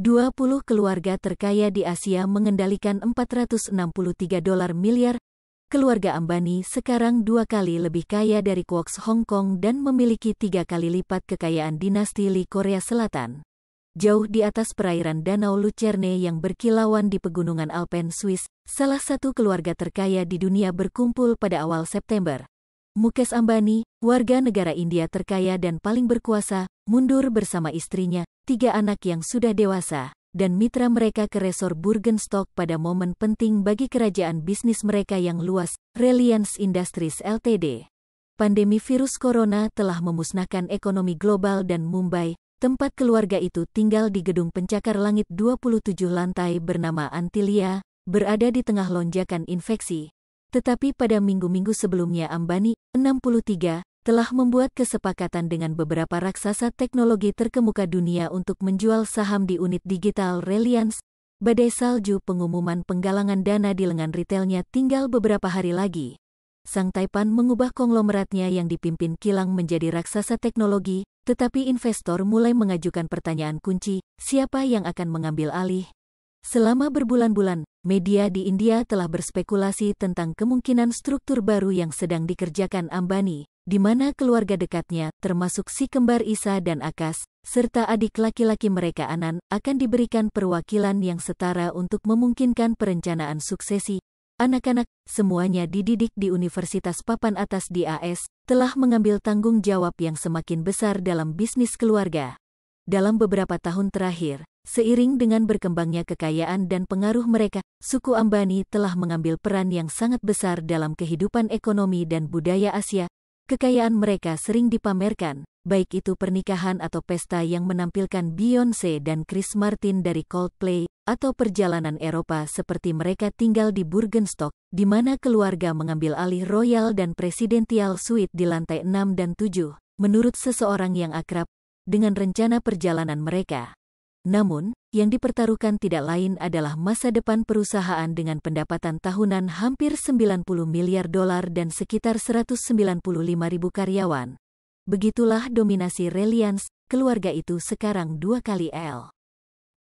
20 keluarga terkaya di Asia mengendalikan 463 dolar miliar. Keluarga Ambani sekarang dua kali lebih kaya dari Kuox Hong Kong dan memiliki tiga kali lipat kekayaan dinasti Li Korea Selatan. Jauh di atas perairan Danau Lucerne yang berkilauan di pegunungan Alpen Swiss, salah satu keluarga terkaya di dunia berkumpul pada awal September. Mukesh Ambani, warga negara India terkaya dan paling berkuasa, mundur bersama istrinya, tiga anak yang sudah dewasa, dan mitra mereka ke resor Burgenstock pada momen penting bagi kerajaan bisnis mereka yang luas, Reliance Industries Ltd. Pandemi virus corona telah memusnahkan ekonomi global dan Mumbai, tempat keluarga itu tinggal di gedung pencakar langit 27 lantai bernama Antilia, berada di tengah lonjakan infeksi. Tetapi pada minggu-minggu sebelumnya Ambani, 63, telah membuat kesepakatan dengan beberapa raksasa teknologi terkemuka dunia untuk menjual saham di unit digital Reliance. Badai salju pengumuman penggalangan dana di lengan retailnya tinggal beberapa hari lagi. Sang Taipan mengubah konglomeratnya yang dipimpin kilang menjadi raksasa teknologi, tetapi investor mulai mengajukan pertanyaan kunci, siapa yang akan mengambil alih? Selama berbulan-bulan, media di India telah berspekulasi tentang kemungkinan struktur baru yang sedang dikerjakan Ambani, di mana keluarga dekatnya, termasuk si kembar Isa dan Akas, serta adik laki-laki mereka Anan, akan diberikan perwakilan yang setara untuk memungkinkan perencanaan suksesi. Anak-anak, semuanya dididik di Universitas Papan Atas di AS, telah mengambil tanggung jawab yang semakin besar dalam bisnis keluarga. Dalam beberapa tahun terakhir, seiring dengan berkembangnya kekayaan dan pengaruh mereka, suku Ambani telah mengambil peran yang sangat besar dalam kehidupan ekonomi dan budaya Asia, Kekayaan mereka sering dipamerkan, baik itu pernikahan atau pesta yang menampilkan Beyoncé dan Chris Martin dari Coldplay, atau perjalanan Eropa seperti mereka tinggal di Burgenstock, di mana keluarga mengambil alih Royal dan Presidential Suite di lantai 6 dan 7, menurut seseorang yang akrab, dengan rencana perjalanan mereka. Namun, yang dipertaruhkan tidak lain adalah masa depan perusahaan dengan pendapatan tahunan hampir 90 miliar dolar dan sekitar 195 ribu karyawan. Begitulah dominasi Reliance, keluarga itu sekarang dua kali L.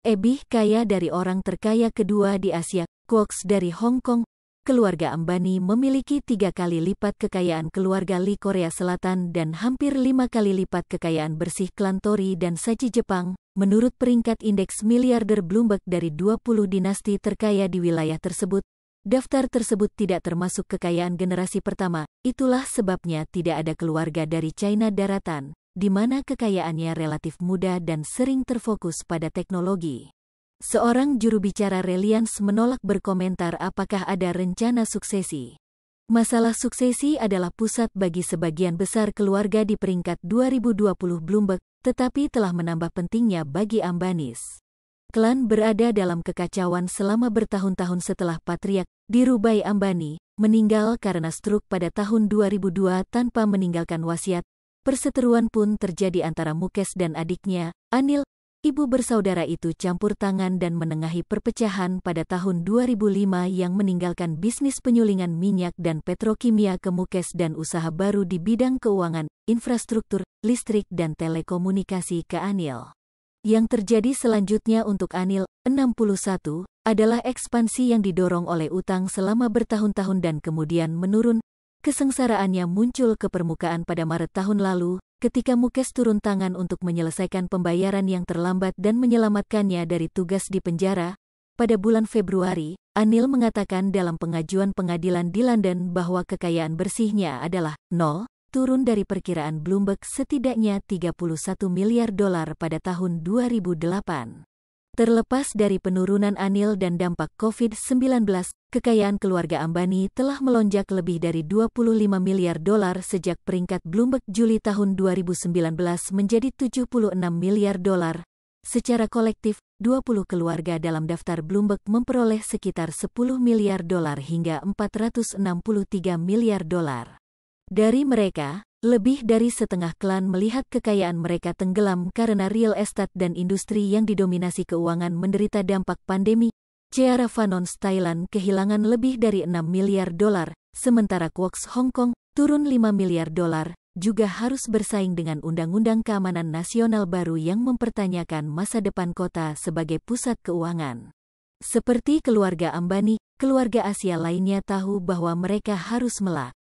Ebih kaya dari orang terkaya kedua di Asia, Quox dari Hong Kong, keluarga Ambani memiliki tiga kali lipat kekayaan keluarga Lee Korea Selatan dan hampir lima kali lipat kekayaan bersih klan Tori dan Saji Jepang, menurut peringkat indeks miliarder Bloomberg dari 20 dinasti terkaya di wilayah tersebut. Daftar tersebut tidak termasuk kekayaan generasi pertama, itulah sebabnya tidak ada keluarga dari China daratan, di mana kekayaannya relatif muda dan sering terfokus pada teknologi. Seorang juru bicara Reliance menolak berkomentar apakah ada rencana suksesi. Masalah suksesi adalah pusat bagi sebagian besar keluarga di peringkat 2020 Bloomberg, tetapi telah menambah pentingnya bagi Ambanis. Klan berada dalam kekacauan selama bertahun-tahun setelah patriak Dirubai Ambani meninggal karena stroke pada tahun 2002 tanpa meninggalkan wasiat. Perseteruan pun terjadi antara Mukesh dan adiknya, Anil ibu bersaudara itu campur tangan dan menengahi perpecahan pada tahun 2005 yang meninggalkan bisnis penyulingan minyak dan petrokimia ke Mukes dan usaha baru di bidang keuangan, infrastruktur, listrik dan telekomunikasi ke Anil. Yang terjadi selanjutnya untuk Anil, 61, adalah ekspansi yang didorong oleh utang selama bertahun-tahun dan kemudian menurun, kesengsaraannya muncul ke permukaan pada Maret tahun lalu, Ketika Mukesh turun tangan untuk menyelesaikan pembayaran yang terlambat dan menyelamatkannya dari tugas di penjara, pada bulan Februari, Anil mengatakan dalam pengajuan pengadilan di London bahwa kekayaan bersihnya adalah nol, turun dari perkiraan Bloomberg setidaknya 31 miliar dolar pada tahun 2008. Terlepas dari penurunan anil dan dampak COVID-19, kekayaan keluarga Ambani telah melonjak lebih dari 25 miliar dolar sejak peringkat Bloomberg Juli tahun 2019 menjadi 76 miliar dolar. Secara kolektif, 20 keluarga dalam daftar Bloomberg memperoleh sekitar 10 miliar dolar hingga 463 miliar dolar. Dari mereka, lebih dari setengah klan melihat kekayaan mereka tenggelam karena real estate dan industri yang didominasi keuangan menderita dampak pandemi. Ciara Fanons Thailand kehilangan lebih dari 6 miliar dolar, sementara Quox Hong Kong turun 5 miliar dolar, juga harus bersaing dengan Undang-Undang Keamanan Nasional baru yang mempertanyakan masa depan kota sebagai pusat keuangan. Seperti keluarga Ambani, keluarga Asia lainnya tahu bahwa mereka harus melak.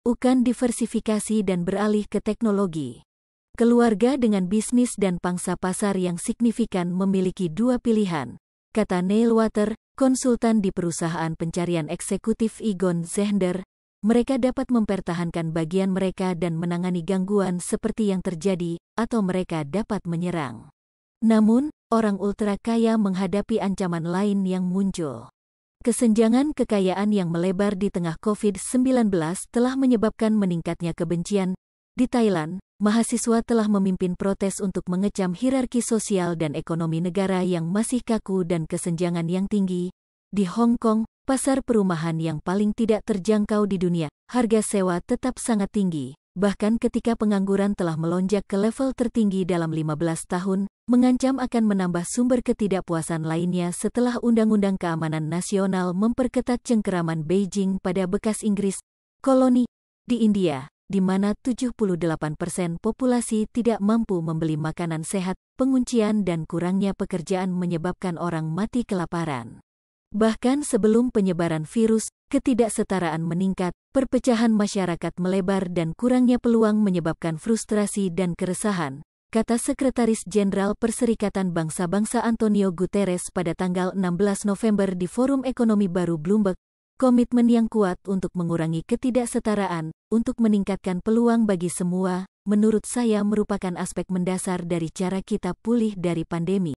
Ukan diversifikasi dan beralih ke teknologi. Keluarga dengan bisnis dan pangsa pasar yang signifikan memiliki dua pilihan, kata Neil Water, konsultan di perusahaan pencarian eksekutif Egon Zehnder. Mereka dapat mempertahankan bagian mereka dan menangani gangguan seperti yang terjadi, atau mereka dapat menyerang. Namun, orang ultra kaya menghadapi ancaman lain yang muncul. Kesenjangan kekayaan yang melebar di tengah COVID-19 telah menyebabkan meningkatnya kebencian. Di Thailand, mahasiswa telah memimpin protes untuk mengecam hierarki sosial dan ekonomi negara yang masih kaku dan kesenjangan yang tinggi. Di Hong Kong, pasar perumahan yang paling tidak terjangkau di dunia, harga sewa tetap sangat tinggi bahkan ketika pengangguran telah melonjak ke level tertinggi dalam 15 tahun, mengancam akan menambah sumber ketidakpuasan lainnya setelah Undang-Undang Keamanan Nasional memperketat cengkeraman Beijing pada bekas Inggris, koloni, di India, di mana 78 persen populasi tidak mampu membeli makanan sehat, penguncian dan kurangnya pekerjaan menyebabkan orang mati kelaparan. Bahkan sebelum penyebaran virus, ketidaksetaraan meningkat, perpecahan masyarakat melebar dan kurangnya peluang menyebabkan frustrasi dan keresahan, kata Sekretaris Jenderal Perserikatan Bangsa-Bangsa Antonio Guterres pada tanggal 16 November di Forum Ekonomi Baru Bloomberg, komitmen yang kuat untuk mengurangi ketidaksetaraan, untuk meningkatkan peluang bagi semua, menurut saya merupakan aspek mendasar dari cara kita pulih dari pandemi.